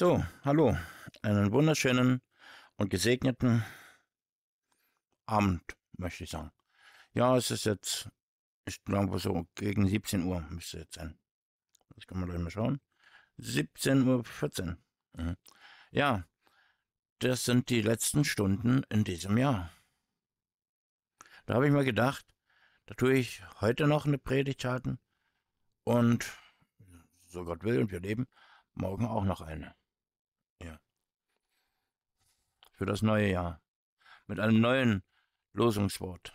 So, hallo, einen wunderschönen und gesegneten Abend, möchte ich sagen. Ja, es ist jetzt, ich glaube so gegen 17 Uhr müsste jetzt sein. Das kann man gleich mal schauen. 17.14 Uhr. Mhm. Ja, das sind die letzten Stunden in diesem Jahr. Da habe ich mir gedacht, da tue ich heute noch eine Predigt halten und so Gott will und wir leben, morgen auch noch eine für das neue Jahr mit einem neuen Losungswort.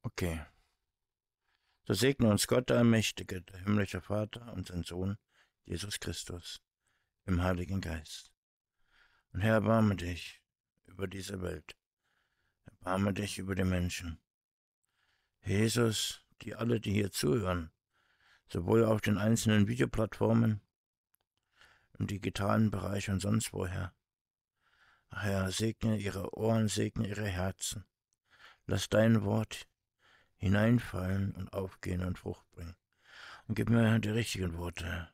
Okay. So segne uns Gott, der Allmächtige, der himmlische Vater und sein Sohn, Jesus Christus, im Heiligen Geist. Und Herr, erbarme dich über diese Welt. Erbarme dich über die Menschen. Jesus, die alle, die hier zuhören, sowohl auf den einzelnen Videoplattformen im digitalen Bereich und sonst woher. Herr, segne ihre Ohren, segne ihre Herzen. Lass dein Wort hineinfallen und aufgehen und Frucht bringen. Und gib mir die richtigen Worte.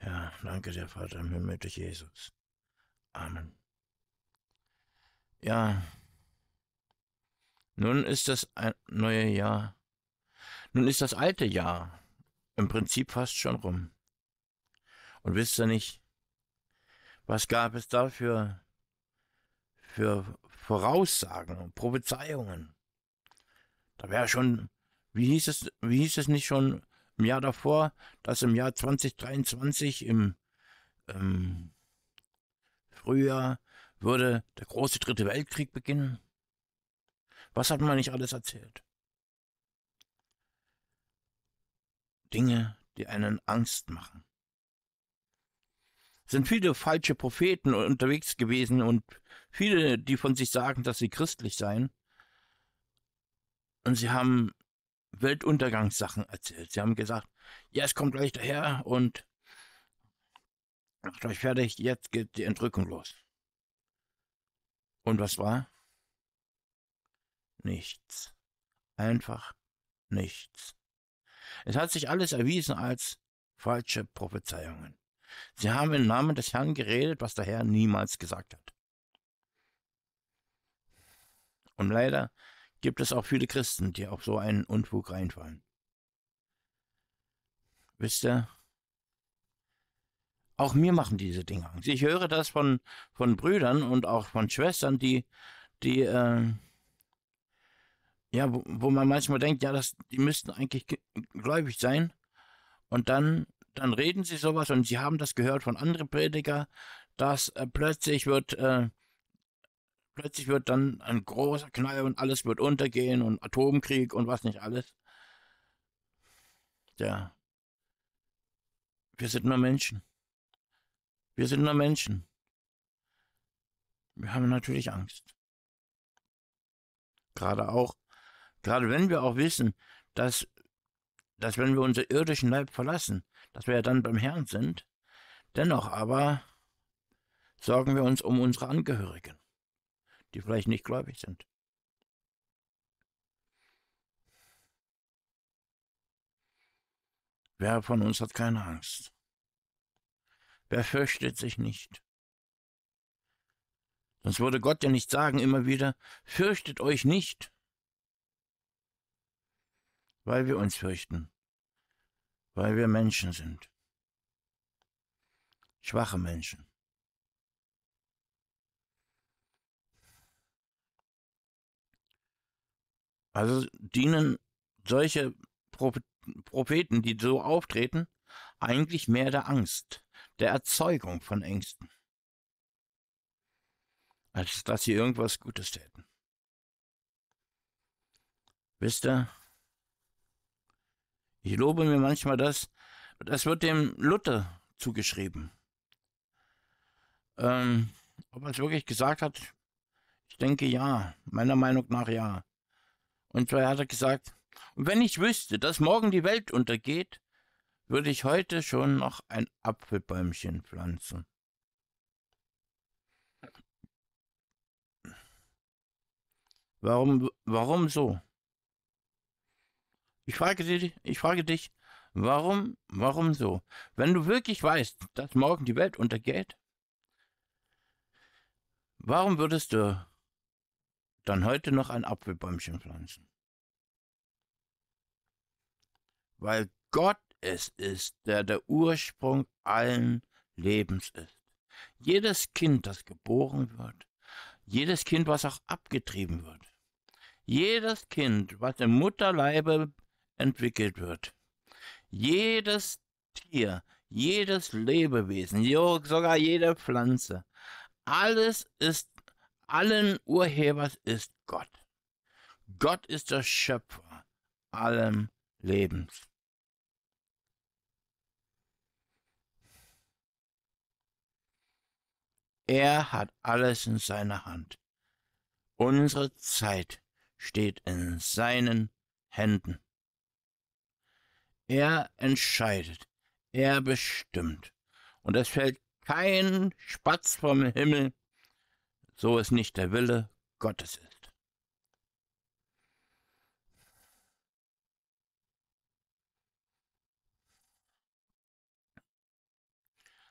Ja, danke dir, Vater im Himmel durch Jesus. Amen. Ja, nun ist das neue Jahr. Nun ist das alte Jahr im Prinzip fast schon rum. Und wisst ihr nicht, was gab es da für, für Voraussagen und Prophezeiungen? Da wäre schon, wie hieß es, wie hieß es nicht schon im Jahr davor, dass im Jahr 2023 im ähm, Frühjahr würde der große dritte Weltkrieg beginnen? Was hat man nicht alles erzählt? Dinge, die einen Angst machen sind viele falsche Propheten unterwegs gewesen und viele, die von sich sagen, dass sie christlich seien. Und sie haben Weltuntergangssachen erzählt. Sie haben gesagt, ja, es kommt gleich daher und macht euch fertig, jetzt geht die Entrückung los. Und was war? Nichts. Einfach nichts. Es hat sich alles erwiesen als falsche Prophezeiungen. Sie haben im Namen des Herrn geredet, was der Herr niemals gesagt hat. Und leider gibt es auch viele Christen, die auf so einen Unfug reinfallen. Wisst ihr, auch mir machen diese Dinge Angst. Ich höre das von, von Brüdern und auch von Schwestern, die, die, äh, ja, wo, wo, man manchmal denkt, ja, das, die müssten eigentlich gläubig sein. Und dann dann reden sie sowas und sie haben das gehört von anderen Prediger, dass äh, plötzlich wird, äh, plötzlich wird dann ein großer Knall und alles wird untergehen und Atomkrieg und was nicht alles. Ja. Wir sind nur Menschen. Wir sind nur Menschen. Wir haben natürlich Angst. Gerade auch, gerade wenn wir auch wissen, dass, dass wenn wir unseren irdischen Leib verlassen, dass wir ja dann beim Herrn sind. Dennoch aber sorgen wir uns um unsere Angehörigen, die vielleicht nicht gläubig sind. Wer von uns hat keine Angst? Wer fürchtet sich nicht? Sonst würde Gott ja nicht sagen immer wieder, fürchtet euch nicht, weil wir uns fürchten weil wir Menschen sind. Schwache Menschen. Also dienen solche Propheten, die so auftreten, eigentlich mehr der Angst, der Erzeugung von Ängsten, als dass sie irgendwas Gutes täten. Wisst ihr, ich lobe mir manchmal das, das wird dem Luther zugeschrieben. Ähm, ob er es wirklich gesagt hat, ich denke ja, meiner Meinung nach ja. Und zwar hat er gesagt, und wenn ich wüsste, dass morgen die Welt untergeht, würde ich heute schon noch ein Apfelbäumchen pflanzen. Warum, warum so? Ich frage dich, ich frage dich, warum, warum so? Wenn du wirklich weißt, dass morgen die Welt untergeht, warum würdest du dann heute noch ein Apfelbäumchen pflanzen? Weil Gott es ist, der der Ursprung allen Lebens ist. Jedes Kind, das geboren wird, jedes Kind, was auch abgetrieben wird, jedes Kind, was im Mutterleibe entwickelt wird. Jedes Tier, jedes Lebewesen, sogar jede Pflanze, alles ist, allen Urhebers ist Gott. Gott ist der Schöpfer allem Lebens. Er hat alles in seiner Hand. Unsere Zeit steht in seinen Händen. Er entscheidet. Er bestimmt. Und es fällt kein Spatz vom Himmel, so es nicht der Wille Gottes ist.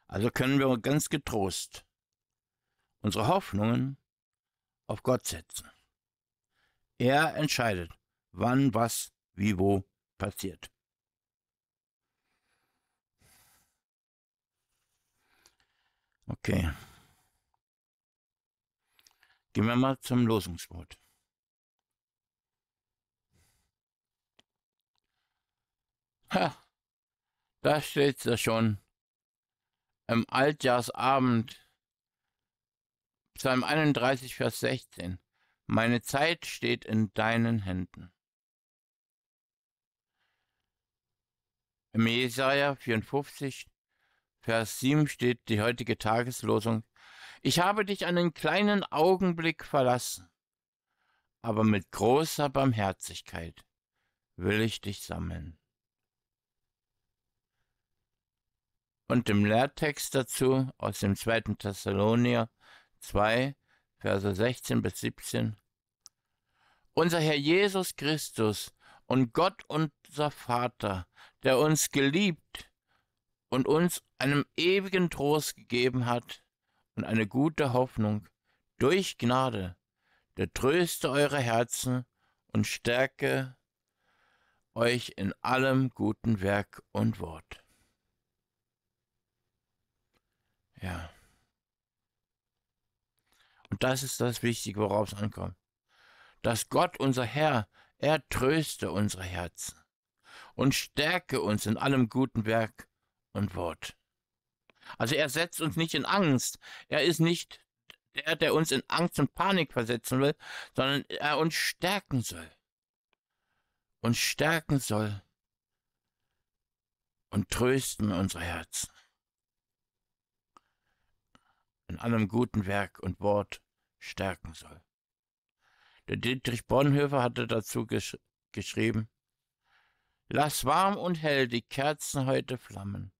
Also können wir ganz getrost unsere Hoffnungen auf Gott setzen. Er entscheidet, wann, was, wie, wo passiert. Okay. Gehen wir mal zum Losungswort. Ha, da steht's ja schon. Im Altjahrsabend, Psalm 31, Vers 16. Meine Zeit steht in deinen Händen. Im Jesaja 54, Vers 7 steht die heutige Tageslosung. Ich habe dich einen kleinen Augenblick verlassen, aber mit großer Barmherzigkeit will ich dich sammeln. Und im Lehrtext dazu aus dem 2. Thessalonier 2, Verse 16 bis 17. Unser Herr Jesus Christus und Gott unser Vater, der uns geliebt und uns einem ewigen Trost gegeben hat und eine gute Hoffnung durch Gnade, der tröste eure Herzen und stärke euch in allem guten Werk und Wort. Ja. Und das ist das Wichtige, worauf es ankommt. Dass Gott, unser Herr, er tröste unsere Herzen und stärke uns in allem guten Werk und Wort. Also er setzt uns nicht in Angst. Er ist nicht der, der uns in Angst und Panik versetzen will, sondern er uns stärken soll. Uns stärken soll und trösten unsere Herzen. In allem guten Werk und Wort stärken soll. Der Dietrich Bonhoeffer hatte dazu gesch geschrieben, Lass warm und hell die Kerzen heute flammen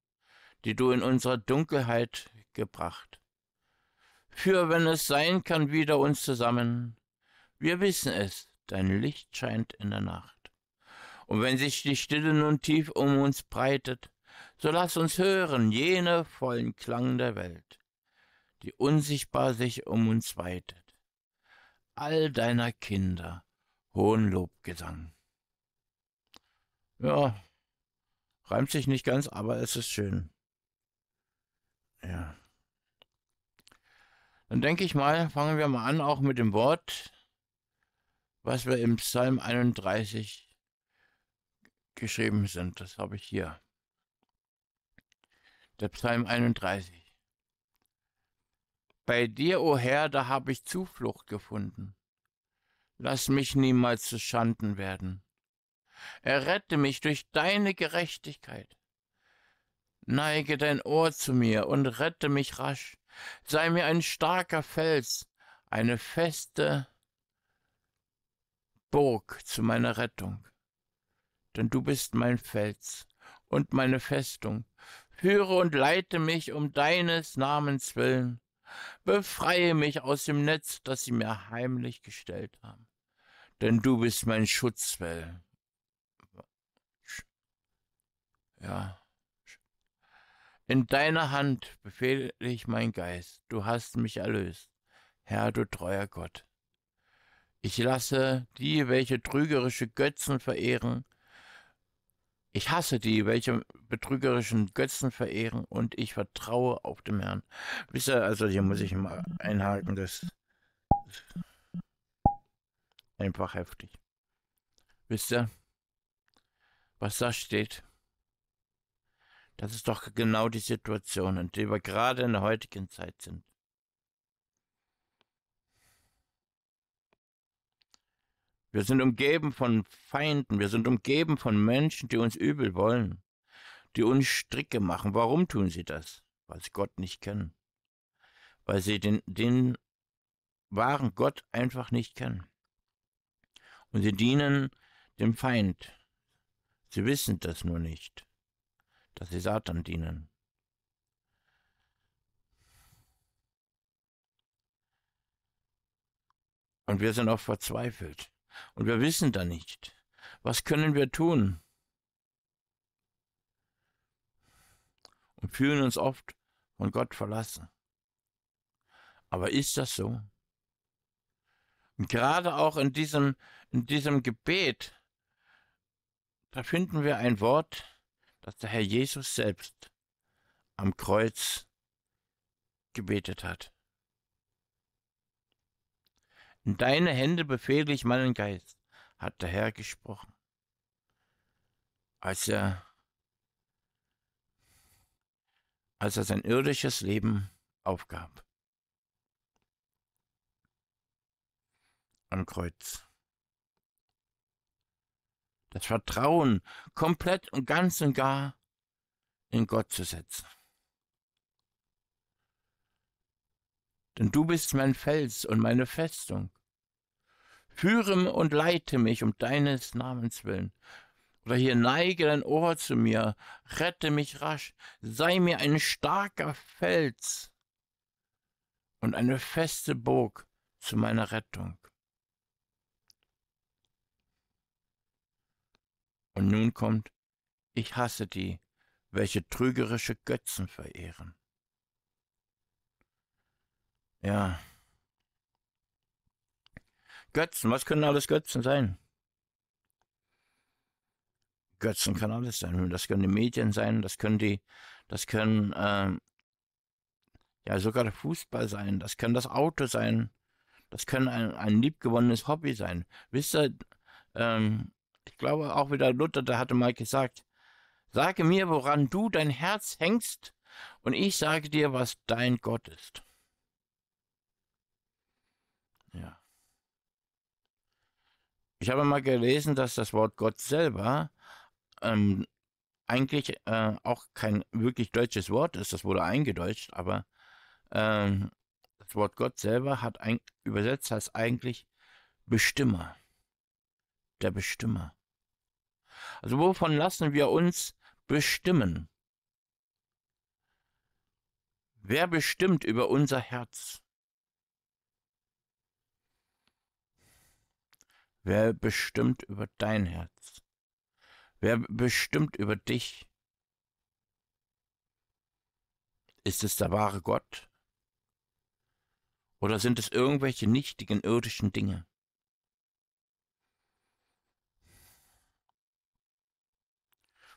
die du in unserer Dunkelheit gebracht. Für wenn es sein kann, wieder uns zusammen. Wir wissen es, dein Licht scheint in der Nacht. Und wenn sich die Stille nun tief um uns breitet, so lass uns hören jene vollen Klang der Welt, die unsichtbar sich um uns weitet. All deiner Kinder hohen Lobgesang. Ja, reimt sich nicht ganz, aber es ist schön. Ja. Dann denke ich mal, fangen wir mal an, auch mit dem Wort, was wir im Psalm 31 geschrieben sind. Das habe ich hier. Der Psalm 31. Bei dir, o oh Herr, da habe ich Zuflucht gefunden. Lass mich niemals zu Schanden werden. Errette mich durch deine Gerechtigkeit neige dein Ohr zu mir und rette mich rasch. Sei mir ein starker Fels, eine feste Burg zu meiner Rettung. Denn du bist mein Fels und meine Festung. Führe und leite mich um deines Namens willen. Befreie mich aus dem Netz, das sie mir heimlich gestellt haben. Denn du bist mein Schutzwell. Ja. In deiner Hand befehle ich mein Geist, du hast mich erlöst, Herr, du treuer Gott. Ich lasse die, welche trügerische Götzen verehren, ich hasse die, welche betrügerischen Götzen verehren, und ich vertraue auf dem Herrn. Wisst ihr, also hier muss ich mal einhaken, das ist einfach heftig. Wisst ihr, was da steht? Das ist doch genau die Situation, in der wir gerade in der heutigen Zeit sind. Wir sind umgeben von Feinden, wir sind umgeben von Menschen, die uns übel wollen, die uns Stricke machen. Warum tun sie das? Weil sie Gott nicht kennen. Weil sie den, den wahren Gott einfach nicht kennen. Und sie dienen dem Feind. Sie wissen das nur nicht dass sie Satan dienen. Und wir sind auch verzweifelt. Und wir wissen da nicht. Was können wir tun? Und fühlen uns oft von Gott verlassen. Aber ist das so? Und gerade auch in diesem, in diesem Gebet, da finden wir ein Wort, dass der Herr Jesus selbst am Kreuz gebetet hat. In deine Hände befehle ich meinen Geist, hat der Herr gesprochen. Als er, als er sein irdisches Leben aufgab. Am Kreuz das Vertrauen komplett und ganz und gar in Gott zu setzen. Denn du bist mein Fels und meine Festung. Führe und leite mich um deines Namens willen. Oder hier neige dein Ohr zu mir, rette mich rasch, sei mir ein starker Fels und eine feste Burg zu meiner Rettung. Und nun kommt, ich hasse die, welche trügerische Götzen verehren. Ja. Götzen, was können alles Götzen sein? Götzen kann alles sein. Das können die Medien sein, das können die, das können äh, ja sogar der Fußball sein, das kann das Auto sein, das kann ein, ein liebgewonnenes Hobby sein. Wisst ihr, ähm, ich glaube auch wieder Luther, da hatte mal gesagt, sage mir, woran du dein Herz hängst, und ich sage dir, was dein Gott ist. Ja. Ich habe mal gelesen, dass das Wort Gott selber ähm, eigentlich äh, auch kein wirklich deutsches Wort ist, das wurde eingedeutscht, aber ähm, das Wort Gott selber hat ein, übersetzt heißt eigentlich Bestimmer der Bestimmer. Also wovon lassen wir uns bestimmen? Wer bestimmt über unser Herz? Wer bestimmt über dein Herz? Wer bestimmt über dich? Ist es der wahre Gott? Oder sind es irgendwelche nichtigen irdischen Dinge?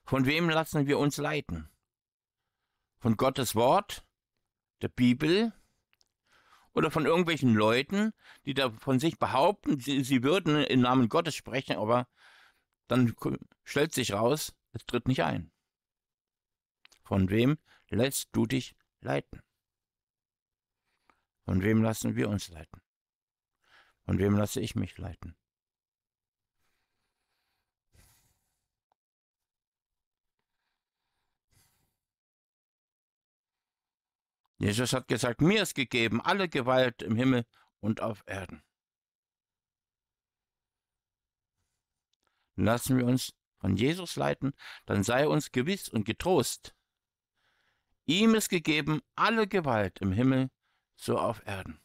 Von wem lassen wir uns leiten? Von Gottes Wort, der Bibel oder von irgendwelchen Leuten, die da von sich behaupten, sie, würden im Namen Gottes sprechen, aber dann stellt sich raus, es tritt nicht ein. Von wem lässt du dich leiten? Von wem lassen wir uns leiten? Von wem lasse ich mich leiten? Jesus hat gesagt, mir ist gegeben alle Gewalt im Himmel und auf Erden. Lassen wir uns von Jesus leiten, dann sei uns gewiss und getrost. Ihm ist gegeben alle Gewalt im Himmel, so auf Erden.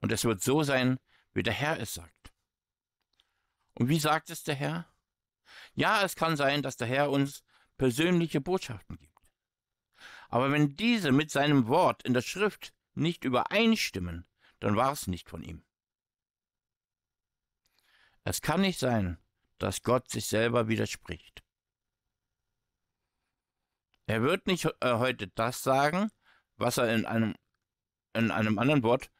Und es wird so sein, wie der Herr es sagt. Und wie sagt es der Herr? Ja, es kann sein, dass der Herr uns persönliche Botschaften gibt. Aber wenn diese mit seinem Wort in der Schrift nicht übereinstimmen, dann war es nicht von ihm. Es kann nicht sein, dass Gott sich selber widerspricht. Er wird nicht äh, heute das sagen, was er in einem, in einem anderen Wort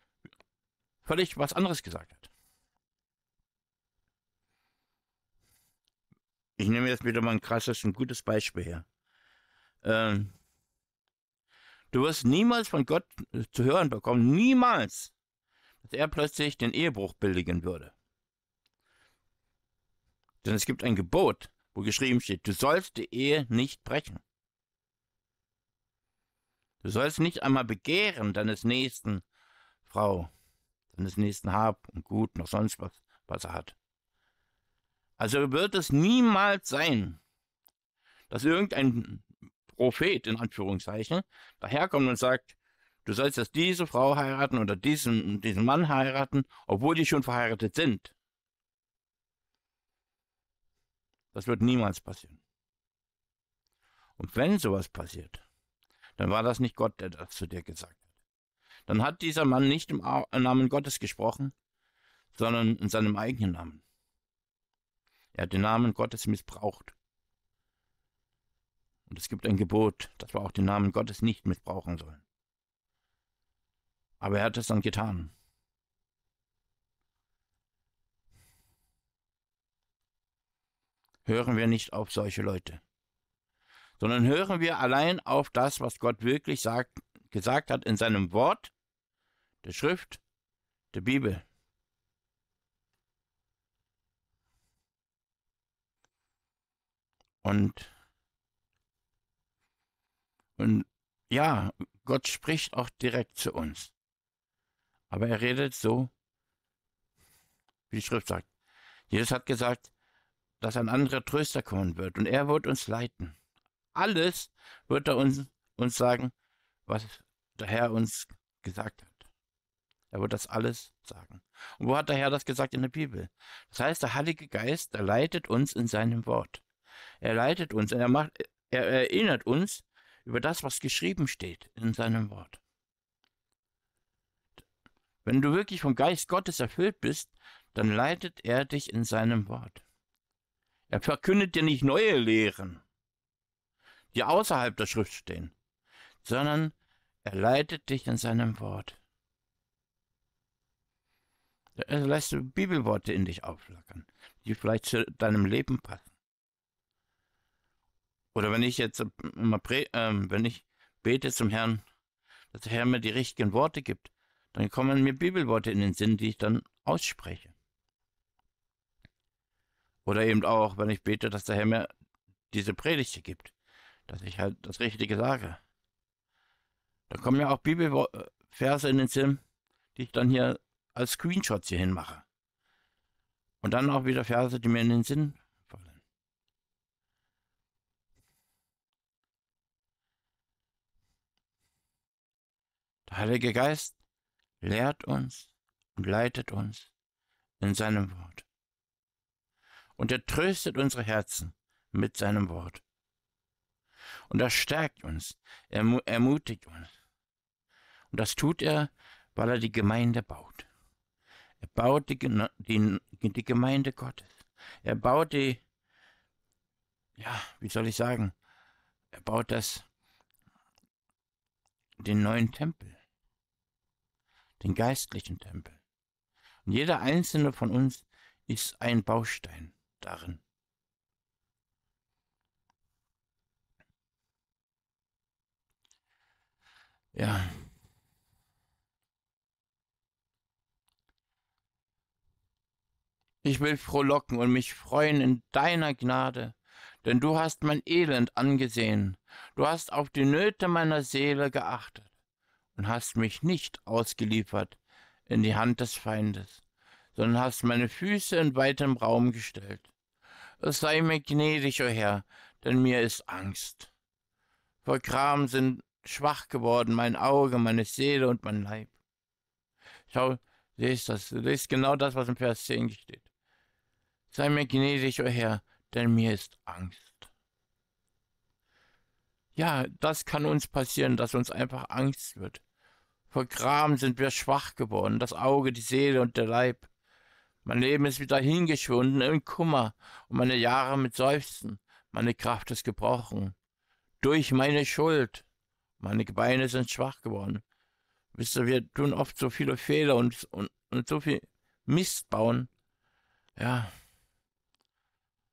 völlig was anderes gesagt hat. Ich nehme jetzt wieder mal ein krasses, ein gutes Beispiel her. Ähm, Du wirst niemals von Gott äh, zu hören bekommen, niemals, dass er plötzlich den Ehebruch billigen würde. Denn es gibt ein Gebot, wo geschrieben steht, du sollst die Ehe nicht brechen. Du sollst nicht einmal begehren deines nächsten Frau, deines nächsten Hab und Gut, noch sonst was, was er hat. Also wird es niemals sein, dass irgendein Prophet in Anführungszeichen daherkommt und sagt, du sollst jetzt diese Frau heiraten oder diesen, diesen Mann heiraten, obwohl die schon verheiratet sind. Das wird niemals passieren. Und wenn sowas passiert, dann war das nicht Gott, der das zu dir gesagt hat. Dann hat dieser Mann nicht im Namen Gottes gesprochen, sondern in seinem eigenen Namen. Er hat den Namen Gottes missbraucht. Und es gibt ein Gebot, dass wir auch den Namen Gottes nicht missbrauchen sollen. Aber er hat es dann getan. Hören wir nicht auf solche Leute, sondern hören wir allein auf das, was Gott wirklich sagt, gesagt hat in seinem Wort, der Schrift, der Bibel. Und und ja, Gott spricht auch direkt zu uns. Aber er redet so, wie die Schrift sagt. Jesus hat gesagt, dass ein anderer Tröster kommen wird und er wird uns leiten. Alles wird er uns, uns sagen, was der Herr uns gesagt hat. Er wird das alles sagen. Und wo hat der Herr das gesagt in der Bibel? Das heißt, der Heilige Geist, der leitet uns in seinem Wort. Er leitet uns, er macht, er erinnert uns über das, was geschrieben steht in seinem Wort. Wenn du wirklich vom Geist Gottes erfüllt bist, dann leitet er dich in seinem Wort. Er verkündet dir nicht neue Lehren, die außerhalb der Schrift stehen, sondern er leitet dich in seinem Wort. Er lässt Bibelworte in dich aufflackern, die vielleicht zu deinem Leben passen. Oder wenn ich jetzt April, äh, wenn ich bete zum Herrn, dass der Herr mir die richtigen Worte gibt, dann kommen mir Bibelworte in den Sinn, die ich dann ausspreche. Oder eben auch, wenn ich bete, dass der Herr mir diese Predigte gibt, dass ich halt das Richtige sage. Da kommen ja auch Bibelverse äh, in den Sinn, die ich dann hier als Screenshots hier hinmache. Und dann auch wieder Verse, die mir in den Sinn Der Heilige Geist lehrt uns und leitet uns in seinem Wort. Und er tröstet unsere Herzen mit seinem Wort. Und er stärkt uns, er ermutigt uns. Und das tut er, weil er die Gemeinde baut. Er baut die, die, die Gemeinde Gottes. Er baut die, ja, wie soll ich sagen, er baut das, den neuen Tempel den geistlichen Tempel. Und jeder einzelne von uns ist ein Baustein darin. Ja. Ich will frohlocken und mich freuen in deiner Gnade, denn du hast mein Elend angesehen, du hast auf die Nöte meiner Seele geachtet und hast mich nicht ausgeliefert in die Hand des Feindes, sondern hast meine Füße in weitem Raum gestellt. Es sei mir gnädig, o oh Herr, denn mir ist Angst. Vor Gram sind schwach geworden mein Auge, meine Seele und mein Leib. Schau, lest das, lest genau das, was im Vers 10 steht. Sei mir gnädig, o oh Herr, denn mir ist Angst. Ja, das kann uns passieren, dass uns einfach Angst wird. Vor Gram sind wir schwach geworden, das Auge, die Seele und der Leib. Mein Leben ist wieder hingeschwunden im Kummer und meine Jahre mit Seufzen, meine Kraft ist gebrochen. Durch meine Schuld, meine Gebeine sind schwach geworden. Wisst ihr, wir tun oft so viele Fehler und, und, und so viel Mist bauen. Ja.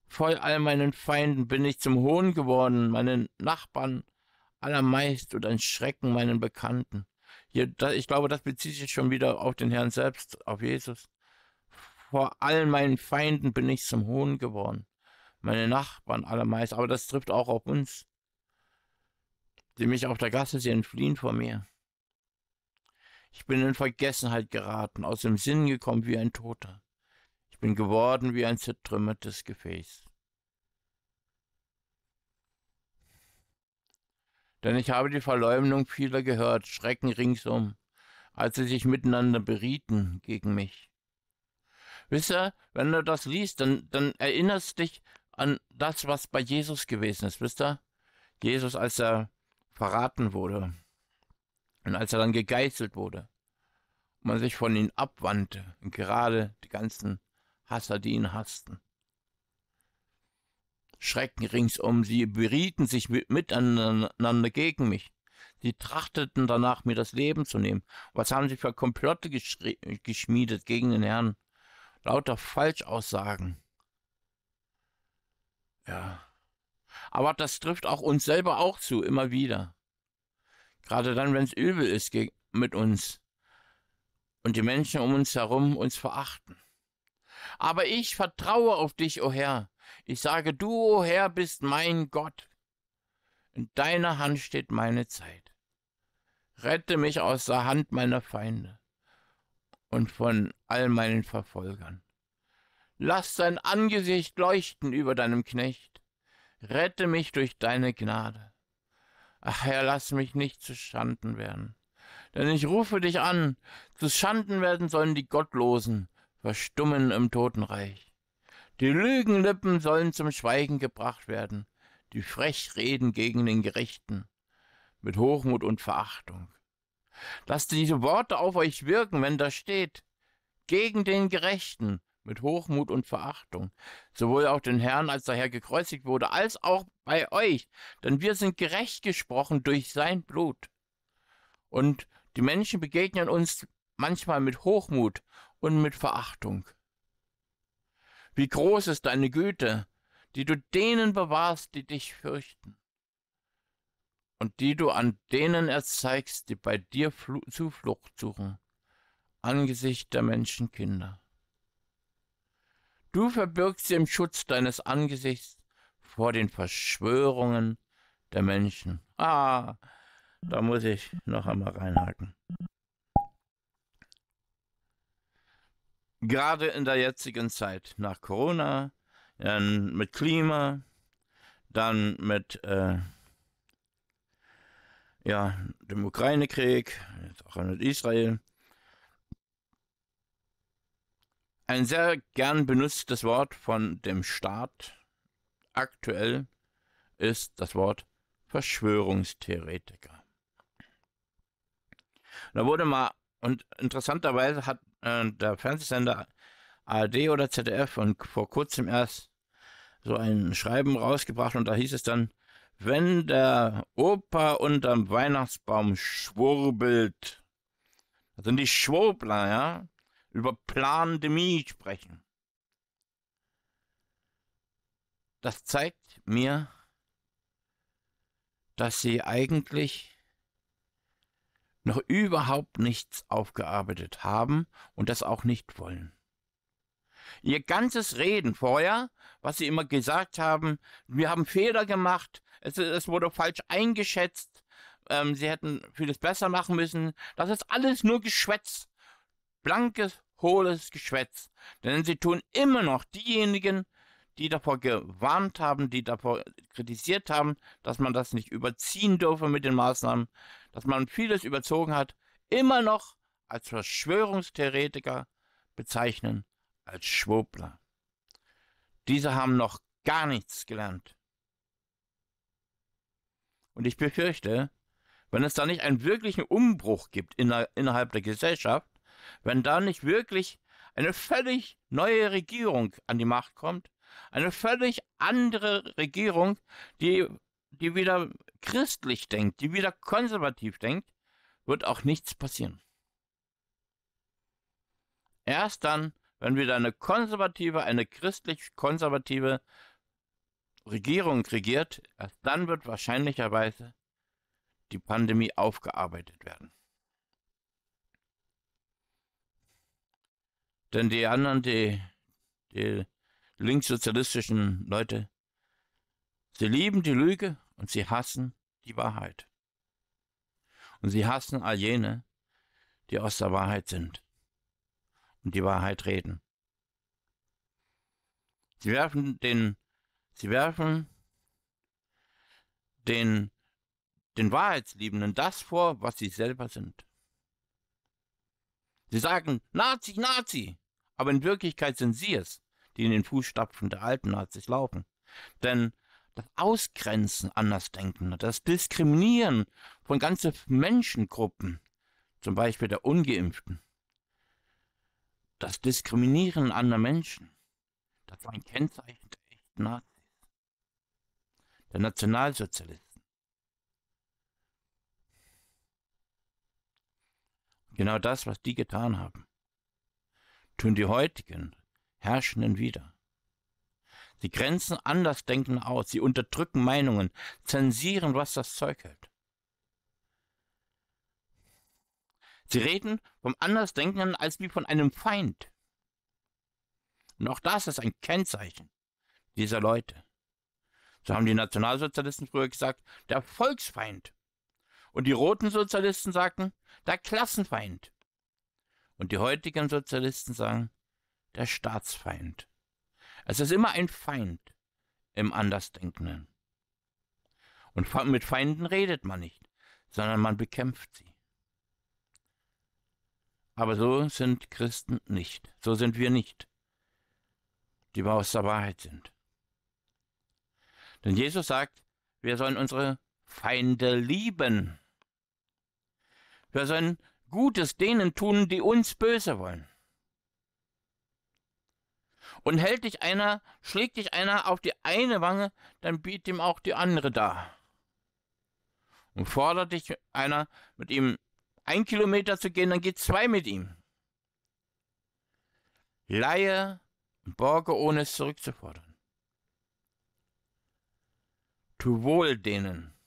Voll all meinen Feinden bin ich zum Hohn geworden, meinen Nachbarn allermeist und ein Schrecken meinen Bekannten. Hier, da, ich glaube, das bezieht sich schon wieder auf den Herrn selbst, auf Jesus. Vor allen meinen Feinden bin ich zum Hohn geworden. Meine Nachbarn allermeist, aber das trifft auch auf uns, die mich auf der Gasse sehen, fliehen vor mir. Ich bin in Vergessenheit geraten, aus dem Sinn gekommen wie ein Toter. Ich bin geworden wie ein zertrümmertes Gefäß. Denn ich habe die Verleumdung vieler gehört, Schrecken ringsum, als sie sich miteinander berieten gegen mich. Wisst ihr, wenn du das liest, dann, dann erinnerst dich an das, was bei Jesus gewesen ist, wisst ihr? Jesus, als er verraten wurde und als er dann gegeißelt wurde und man sich von ihm abwandte und gerade die ganzen Hasser, die ihn hassten. Schrecken ringsum, sie berieten sich miteinander gegen mich. Sie trachteten danach, mir das Leben zu nehmen. Was haben sie für Komplotte geschmiedet gegen den Herrn? Lauter Falschaussagen. Ja. Aber das trifft auch uns selber auch zu, immer wieder. Gerade dann, wenn es übel ist mit uns und die Menschen um uns herum uns verachten. Aber ich vertraue auf dich, o oh Herr. Ich sage, du, o oh Herr, bist mein Gott. In deiner Hand steht meine Zeit. Rette mich aus der Hand meiner Feinde und von all meinen Verfolgern. Lass dein Angesicht leuchten über deinem Knecht. Rette mich durch deine Gnade. Ach Herr, lass mich nicht zu Schanden werden. Denn ich rufe dich an, zu Schanden werden sollen die Gottlosen, verstummen im Totenreich. Die Lügenlippen sollen zum Schweigen gebracht werden, die frech reden gegen den Gerechten, mit Hochmut und Verachtung. Lasst diese Worte auf euch wirken, wenn da steht, gegen den Gerechten, mit Hochmut und Verachtung, sowohl auch den Herrn, als daher gekreuzigt wurde, als auch bei euch, denn wir sind gerecht gesprochen durch sein Blut. Und die Menschen begegnen uns manchmal mit Hochmut und mit Verachtung. Wie groß ist deine Güte, die du denen bewahrst, die dich fürchten, und die du an denen erzeigst, die bei dir Fl Zuflucht suchen, angesichts der Menschenkinder. Du verbirgst sie im Schutz deines Angesichts vor den Verschwörungen der Menschen. Ah, da muss ich noch einmal reinhaken. gerade in der jetzigen Zeit nach Corona, dann mit Klima, dann mit äh, ja, dem Ukraine-Krieg, jetzt auch mit Israel. Ein sehr gern benutztes Wort von dem Staat aktuell ist das Wort Verschwörungstheoretiker. Da wurde mal, und interessanterweise hat äh, der Fernsehsender ARD oder ZDF und vor kurzem erst so ein Schreiben rausgebracht und da hieß es dann, wenn der Opa unterm Weihnachtsbaum schwurbelt, das sind die Schwurbler, ja, über Plandemie sprechen. Das zeigt mir, dass sie eigentlich noch überhaupt nichts aufgearbeitet haben und das auch nicht wollen. Ihr ganzes Reden vorher, was sie immer gesagt haben, wir haben Fehler gemacht, es, es wurde falsch eingeschätzt, ähm, sie hätten vieles besser machen müssen, das ist alles nur Geschwätz, blankes, hohles Geschwätz, denn sie tun immer noch diejenigen die davor gewarnt haben, die davor kritisiert haben, dass man das nicht überziehen dürfe mit den Maßnahmen, dass man vieles überzogen hat, immer noch als Verschwörungstheoretiker bezeichnen, als Schwobler. Diese haben noch gar nichts gelernt. Und ich befürchte, wenn es da nicht einen wirklichen Umbruch gibt innerhalb der Gesellschaft, wenn da nicht wirklich eine völlig neue Regierung an die Macht kommt, eine völlig andere Regierung, die, die wieder christlich denkt, die wieder konservativ denkt, wird auch nichts passieren. Erst dann, wenn wieder eine konservative, eine christlich-konservative Regierung regiert, erst dann wird wahrscheinlicherweise die Pandemie aufgearbeitet werden. Denn die anderen, die, die linkssozialistischen Leute. Sie lieben die Lüge und sie hassen die Wahrheit. Und sie hassen all jene, die aus der Wahrheit sind und die Wahrheit reden. Sie werfen den, sie werfen den, den Wahrheitsliebenden das vor, was sie selber sind. Sie sagen Nazi, Nazi, aber in Wirklichkeit sind sie es, die in den Fußstapfen der alten Nazis laufen. Denn das Ausgrenzen Andersdenkender, das Diskriminieren von ganzen Menschengruppen, zum Beispiel der Ungeimpften, das Diskriminieren anderer Menschen, das war ein Kennzeichen der echten Nazis, der Nationalsozialisten. Genau das, was die getan haben, tun die heutigen Herrschenden wider. Sie grenzen Andersdenken aus, sie unterdrücken Meinungen, zensieren, was das Zeug hält. Sie reden vom Andersdenkenden als wie von einem Feind. Und auch das ist ein Kennzeichen dieser Leute. So haben die Nationalsozialisten früher gesagt, der Volksfeind. Und die roten Sozialisten sagten, der Klassenfeind. Und die heutigen Sozialisten sagen, der Staatsfeind. Es ist immer ein Feind im Andersdenkenden. Und mit Feinden redet man nicht, sondern man bekämpft sie. Aber so sind Christen nicht. So sind wir nicht, die wir aus der Wahrheit sind. Denn Jesus sagt, wir sollen unsere Feinde lieben. Wir sollen Gutes denen tun, die uns böse wollen. Und hält dich einer, schlägt dich einer auf die eine Wange, dann biet ihm auch die andere dar. Und fordert dich einer, mit ihm ein Kilometer zu gehen, dann geht zwei mit ihm. Laie und borge, ohne es zurückzufordern. Tu wohl denen,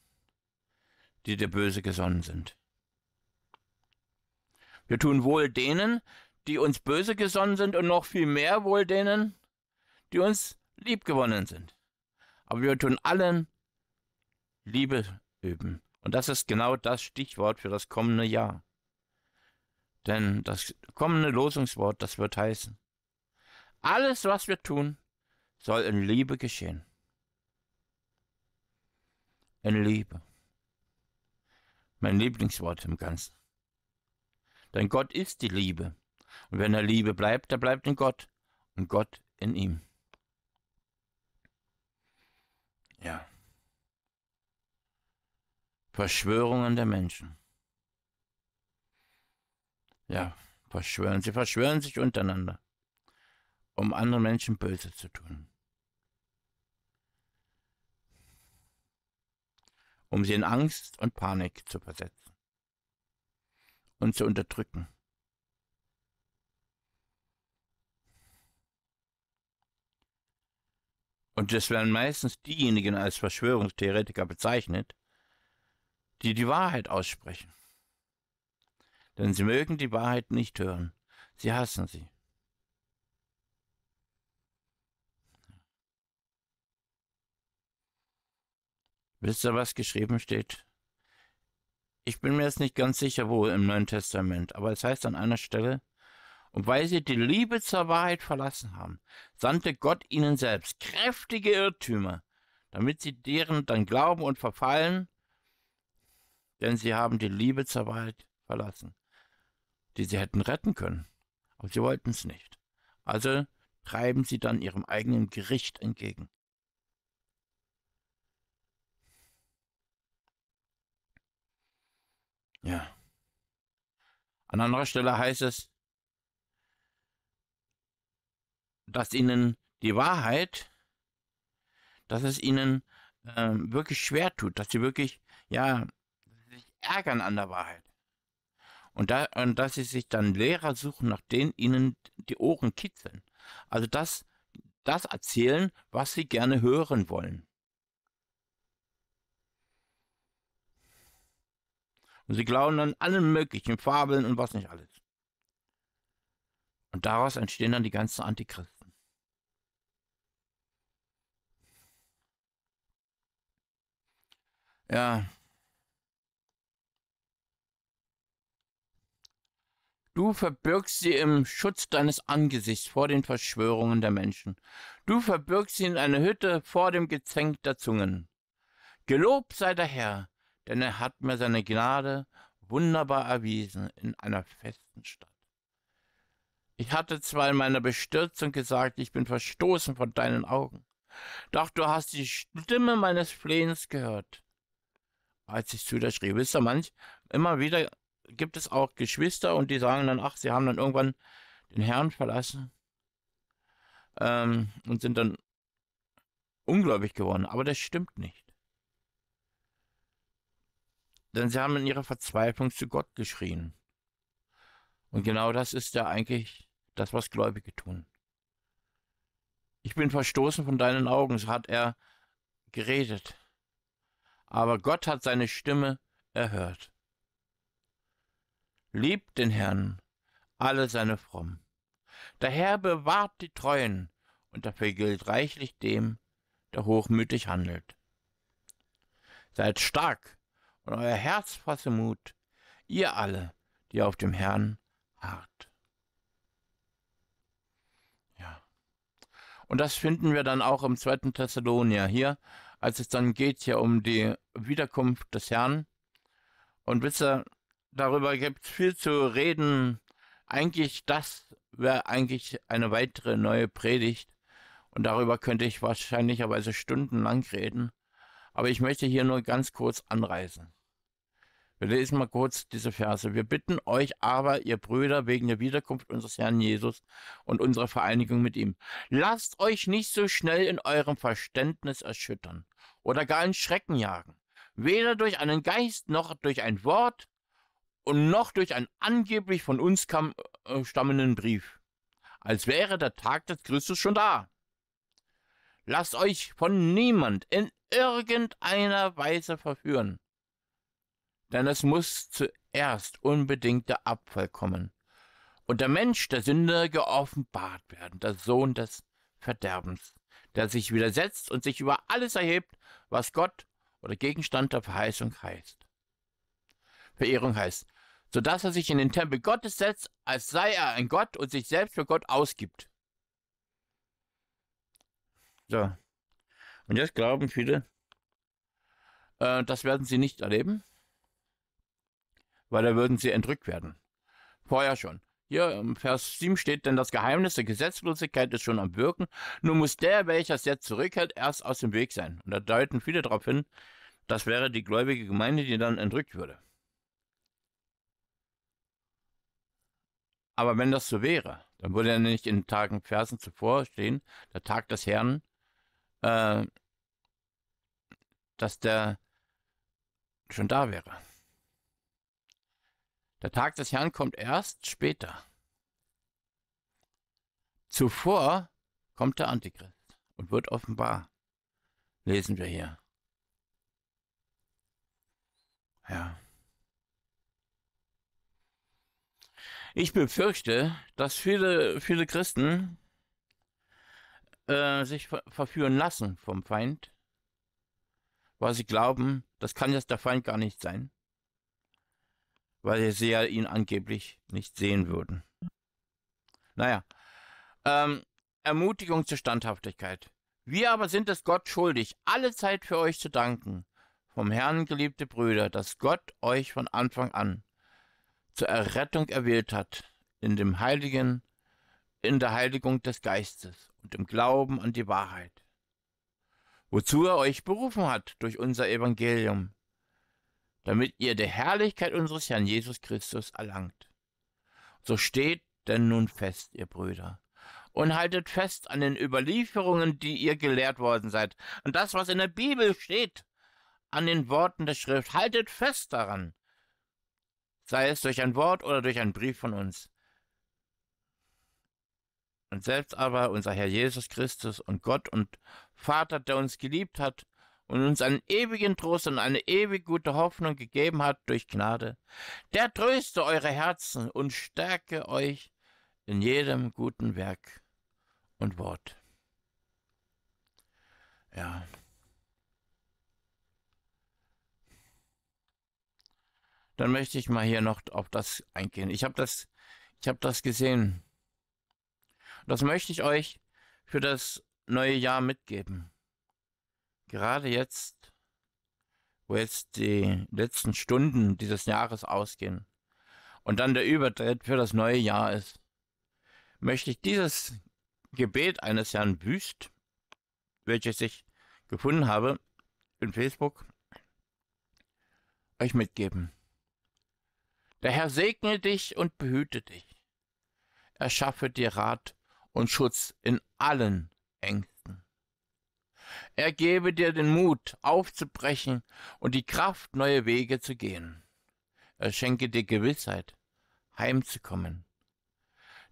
die der Böse gesonnen sind. Wir tun wohl denen, die uns böse gesonnen sind und noch viel mehr wohl denen, die uns lieb gewonnen sind. Aber wir tun allen Liebe üben. Und das ist genau das Stichwort für das kommende Jahr. Denn das kommende Losungswort, das wird heißen, alles, was wir tun, soll in Liebe geschehen. In Liebe. Mein Lieblingswort im Ganzen. Denn Gott ist die Liebe. Und wenn er Liebe bleibt, er bleibt in Gott und Gott in ihm. Ja. Verschwörungen der Menschen. Ja, verschwören. Sie verschwören sich untereinander, um anderen Menschen Böse zu tun. Um sie in Angst und Panik zu versetzen und zu unterdrücken. Und es werden meistens diejenigen als Verschwörungstheoretiker bezeichnet, die die Wahrheit aussprechen. Denn sie mögen die Wahrheit nicht hören. Sie hassen sie. Wisst ihr, was geschrieben steht? Ich bin mir jetzt nicht ganz sicher, wo im Neuen Testament, aber es heißt an einer Stelle, und weil sie die Liebe zur Wahrheit verlassen haben, sandte Gott ihnen selbst kräftige Irrtümer, damit sie deren dann glauben und verfallen, denn sie haben die Liebe zur Wahrheit verlassen, die sie hätten retten können, aber sie wollten es nicht. Also treiben sie dann ihrem eigenen Gericht entgegen. Ja. An anderer Stelle heißt es, dass ihnen die Wahrheit, dass es ihnen ähm, wirklich schwer tut, dass sie wirklich, ja, sich ärgern an der Wahrheit. Und, da, und dass sie sich dann Lehrer suchen, nach denen ihnen die Ohren kitzeln. Also das, das erzählen, was sie gerne hören wollen. Und sie glauben an allen möglichen Fabeln und was nicht alles. Und daraus entstehen dann die ganzen Antichristen. Ja. Du verbirgst sie im Schutz deines Angesichts vor den Verschwörungen der Menschen. Du verbirgst sie in einer Hütte vor dem Gezänk der Zungen. Gelobt sei der Herr, denn er hat mir seine Gnade wunderbar erwiesen in einer festen Stadt. Ich hatte zwar in meiner Bestürzung gesagt, ich bin verstoßen von deinen Augen, doch du hast die Stimme meines Flehens gehört als ich zu Schüler schrieb. Wisst ihr, manch, immer wieder gibt es auch Geschwister und die sagen dann, ach, sie haben dann irgendwann den Herrn verlassen ähm, und sind dann ungläubig geworden. Aber das stimmt nicht. Denn sie haben in ihrer Verzweiflung zu Gott geschrien. Und genau das ist ja eigentlich das, was Gläubige tun. Ich bin verstoßen von deinen Augen, so hat er geredet aber Gott hat seine Stimme erhört. Liebt den Herrn, alle seine Frommen. Daher bewahrt die Treuen, und dafür gilt reichlich dem, der hochmütig handelt. Seid stark, und euer Herz fasse Mut, ihr alle, die auf dem Herrn hart. Ja. Und das finden wir dann auch im zweiten Thessalonier hier als es dann geht hier um die Wiederkunft des Herrn. Und wisst ihr, darüber gibt es viel zu reden. Eigentlich das wäre eigentlich eine weitere neue Predigt. Und darüber könnte ich wahrscheinlicherweise stundenlang reden. Aber ich möchte hier nur ganz kurz anreißen. Wir lesen mal kurz diese Verse. Wir bitten euch aber, ihr Brüder, wegen der Wiederkunft unseres Herrn Jesus und unserer Vereinigung mit ihm, lasst euch nicht so schnell in eurem Verständnis erschüttern, oder gar in Schrecken jagen, weder durch einen Geist noch durch ein Wort und noch durch einen angeblich von uns kam, äh, stammenden Brief, als wäre der Tag des Christus schon da. Lasst euch von niemand in irgendeiner Weise verführen, denn es muss zuerst unbedingt der Abfall kommen und der Mensch der Sünde geoffenbart werden, der Sohn des Verderbens der sich widersetzt und sich über alles erhebt, was Gott oder Gegenstand der Verheißung heißt. Verehrung heißt, sodass er sich in den Tempel Gottes setzt, als sei er ein Gott und sich selbst für Gott ausgibt. So. Und jetzt glauben viele, äh, das werden sie nicht erleben, weil da würden sie entrückt werden. Vorher schon. Hier im ähm, Vers 7 steht, denn das Geheimnis der Gesetzlosigkeit ist schon am Wirken. Nur muss der, welcher es jetzt zurückhält, erst aus dem Weg sein. Und da deuten viele darauf hin, das wäre die gläubige Gemeinde, die dann entrückt würde. Aber wenn das so wäre, dann würde er nicht in den Tagen Versen zuvor stehen, der Tag des Herrn, äh, dass der schon da wäre. Der Tag des Herrn kommt erst später. Zuvor kommt der Antichrist und wird offenbar. Lesen wir hier. Ja. Ich befürchte, dass viele, viele Christen äh, sich ver verführen lassen vom Feind, weil sie glauben, das kann jetzt der Feind gar nicht sein weil sie ja ihn angeblich nicht sehen würden. Naja, ähm, Ermutigung zur Standhaftigkeit. Wir aber sind es Gott schuldig, alle Zeit für euch zu danken, vom Herrn geliebte Brüder, dass Gott euch von Anfang an zur Errettung erwählt hat, in dem Heiligen, in der Heiligung des Geistes und im Glauben an die Wahrheit, wozu er euch berufen hat durch unser Evangelium, damit ihr der Herrlichkeit unseres Herrn Jesus Christus erlangt. So steht denn nun fest, ihr Brüder, und haltet fest an den Überlieferungen, die ihr gelehrt worden seid, an das, was in der Bibel steht, an den Worten der Schrift, haltet fest daran, sei es durch ein Wort oder durch einen Brief von uns. Und selbst aber unser Herr Jesus Christus und Gott und Vater, der uns geliebt hat und uns einen ewigen Trost und eine ewig gute Hoffnung gegeben hat durch Gnade, der tröste eure Herzen und stärke euch in jedem guten Werk und Wort. Ja. Dann möchte ich mal hier noch auf das eingehen. Ich habe das, ich habe das gesehen. Das möchte ich euch für das neue Jahr mitgeben gerade jetzt, wo jetzt die letzten Stunden dieses Jahres ausgehen und dann der Übertritt für das neue Jahr ist, möchte ich dieses Gebet eines Herrn Büst, welches ich gefunden habe in Facebook, euch mitgeben. Der Herr segne dich und behüte dich. Er schaffe dir Rat und Schutz in allen Ängsten. Er gebe dir den Mut, aufzubrechen und die Kraft, neue Wege zu gehen. Er schenke dir Gewissheit, heimzukommen.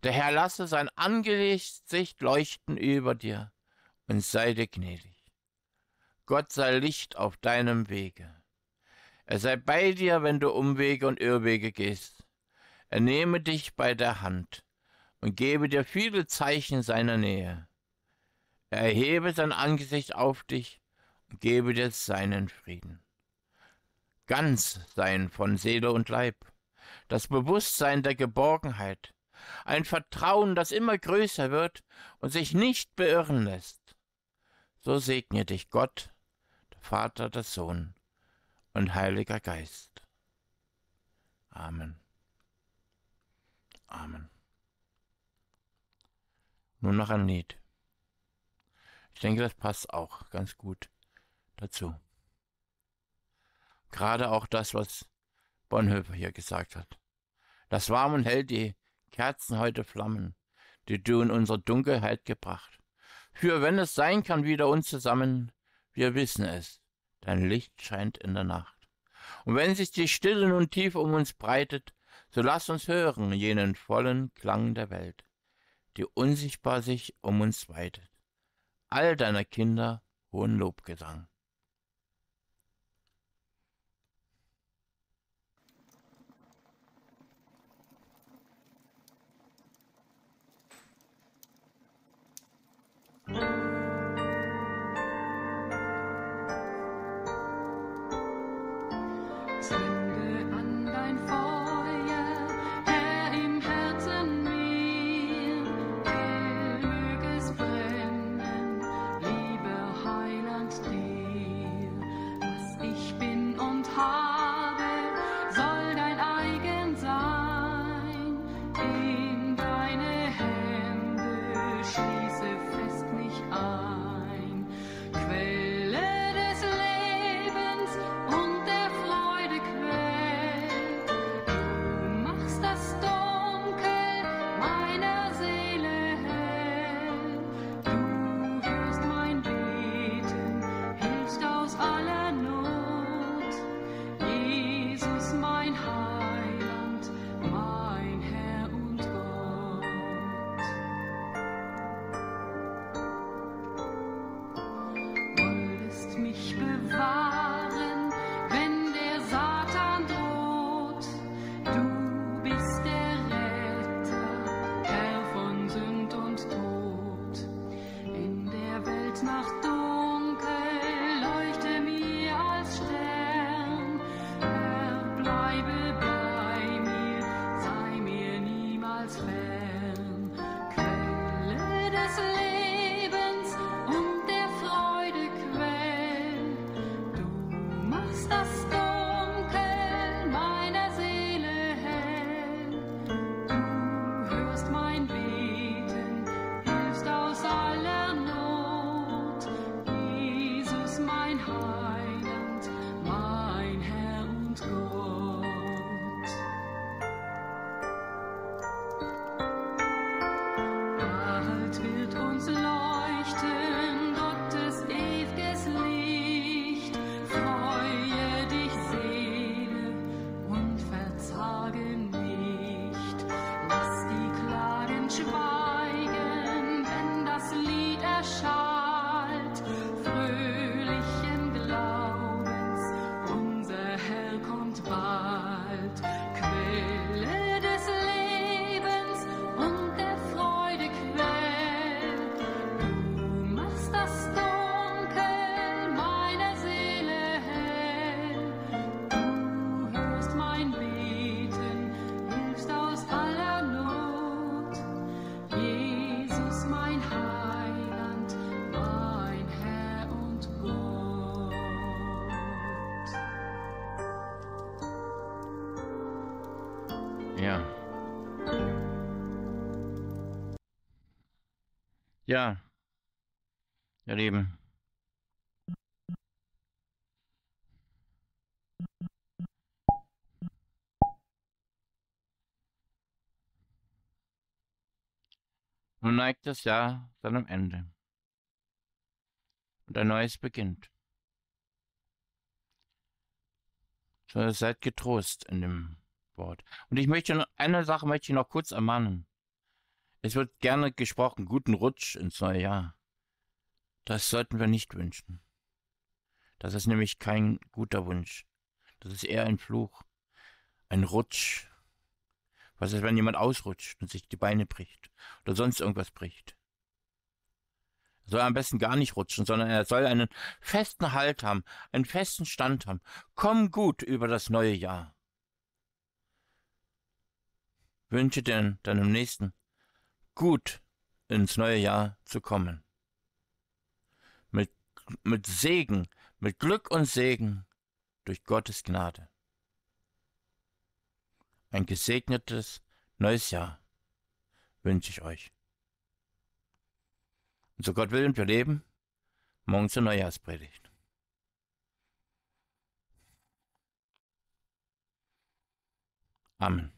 Der Herr lasse sein Angesicht leuchten über dir und sei dir gnädig. Gott sei Licht auf deinem Wege. Er sei bei dir, wenn du Umwege und Irrwege gehst. Er nehme dich bei der Hand und gebe dir viele Zeichen seiner Nähe erhebe sein Angesicht auf dich und gebe dir seinen Frieden. Ganz sein von Seele und Leib, das Bewusstsein der Geborgenheit, ein Vertrauen, das immer größer wird und sich nicht beirren lässt. So segne dich Gott, der Vater, der Sohn und Heiliger Geist. Amen. Amen. Nun noch ein Lied. Ich denke, das passt auch ganz gut dazu. Gerade auch das, was Bonhoeffer hier gesagt hat. Das warm und hell die Kerzen heute flammen, die du in unsere Dunkelheit gebracht. Für wenn es sein kann, wieder uns zusammen, wir wissen es, dein Licht scheint in der Nacht. Und wenn sich die Stille nun tief um uns breitet, so lass uns hören jenen vollen Klang der Welt, die unsichtbar sich um uns weitet all deiner Kinder hohen Lobgesang. thank Ja, eben. Nun neigt das Jahr seinem Ende und ein neues beginnt. So, seid getrost in dem Wort. Und ich möchte noch, eine Sache möchte ich noch kurz ermahnen. Es wird gerne gesprochen, guten Rutsch ins neue Jahr. Das sollten wir nicht wünschen. Das ist nämlich kein guter Wunsch. Das ist eher ein Fluch, ein Rutsch. Was ist, wenn jemand ausrutscht und sich die Beine bricht oder sonst irgendwas bricht? Er soll am besten gar nicht rutschen, sondern er soll einen festen Halt haben, einen festen Stand haben. Komm gut über das neue Jahr. Wünsche dir dann im Nächsten gut ins neue Jahr zu kommen mit Segen, mit Glück und Segen durch Gottes Gnade. Ein gesegnetes neues Jahr wünsche ich euch. Und so Gott will und wir leben, morgen zur Neujahrspredigt. Amen.